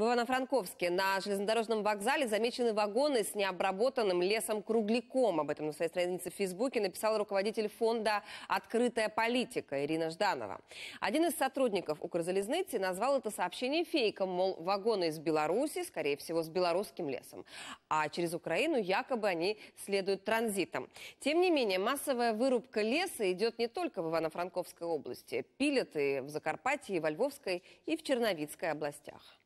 В Ивано-Франковске на железнодорожном вокзале замечены вагоны с необработанным лесом кругляком. Об этом на своей странице в Фейсбуке написал руководитель фонда «Открытая политика» Ирина Жданова. Один из сотрудников «Укрзалезницы» назвал это сообщение фейком, мол, вагоны из Беларуси, скорее всего, с белорусским лесом. А через Украину якобы они следуют транзитом. Тем не менее, массовая вырубка леса идет не только в Ивано-Франковской области. Пилят и в Закарпатье, и во Львовской, и в Черновицкой областях.